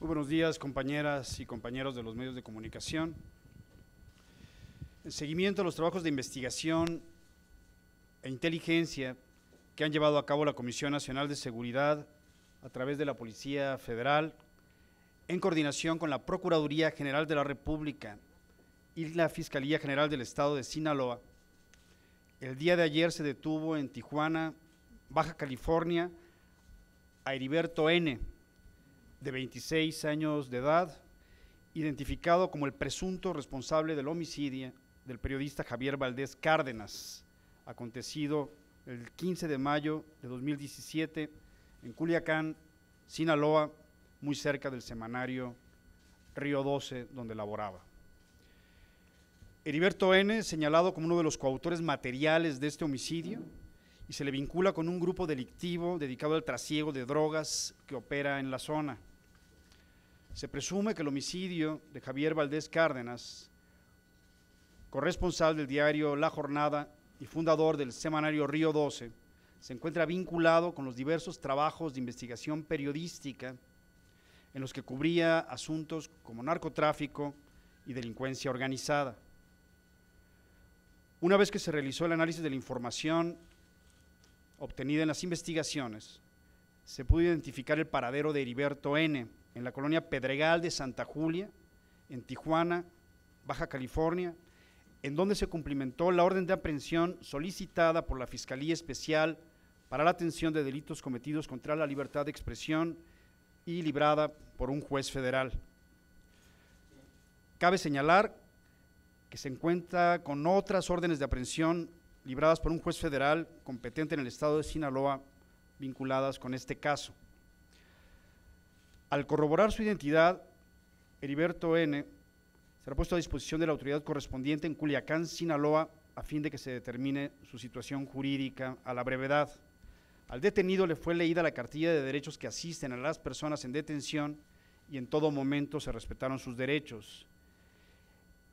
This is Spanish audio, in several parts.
Muy buenos días, compañeras y compañeros de los medios de comunicación. En seguimiento a los trabajos de investigación e inteligencia que han llevado a cabo la Comisión Nacional de Seguridad a través de la Policía Federal, en coordinación con la Procuraduría General de la República y la Fiscalía General del Estado de Sinaloa, el día de ayer se detuvo en Tijuana, Baja California, a Heriberto N., de 26 años de edad, identificado como el presunto responsable del homicidio del periodista Javier Valdés Cárdenas, acontecido el 15 de mayo de 2017 en Culiacán, Sinaloa, muy cerca del semanario Río 12, donde laboraba. Heriberto N., señalado como uno de los coautores materiales de este homicidio, y se le vincula con un grupo delictivo dedicado al trasiego de drogas que opera en la zona se presume que el homicidio de Javier Valdés Cárdenas, corresponsal del diario La Jornada y fundador del semanario Río 12, se encuentra vinculado con los diversos trabajos de investigación periodística en los que cubría asuntos como narcotráfico y delincuencia organizada. Una vez que se realizó el análisis de la información obtenida en las investigaciones, se pudo identificar el paradero de Heriberto N., en la colonia Pedregal de Santa Julia, en Tijuana, Baja California, en donde se cumplimentó la orden de aprehensión solicitada por la Fiscalía Especial para la atención de delitos cometidos contra la libertad de expresión y librada por un juez federal. Cabe señalar que se encuentra con otras órdenes de aprehensión libradas por un juez federal competente en el estado de Sinaloa vinculadas con este caso. Al corroborar su identidad, Heriberto N. será puesto a disposición de la autoridad correspondiente en Culiacán, Sinaloa, a fin de que se determine su situación jurídica a la brevedad. Al detenido le fue leída la cartilla de derechos que asisten a las personas en detención y en todo momento se respetaron sus derechos.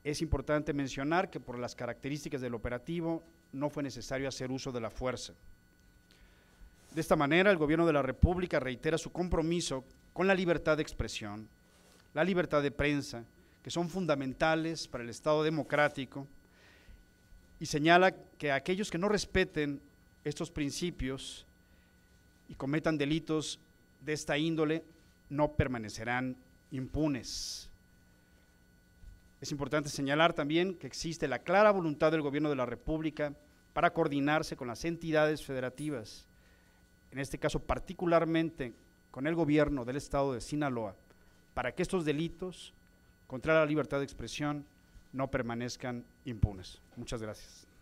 Es importante mencionar que por las características del operativo no fue necesario hacer uso de la fuerza. De esta manera, el Gobierno de la República reitera su compromiso con la libertad de expresión, la libertad de prensa, que son fundamentales para el Estado democrático, y señala que aquellos que no respeten estos principios y cometan delitos de esta índole no permanecerán impunes. Es importante señalar también que existe la clara voluntad del Gobierno de la República para coordinarse con las entidades federativas, en este caso particularmente con el gobierno del estado de Sinaloa para que estos delitos contra la libertad de expresión no permanezcan impunes. Muchas gracias.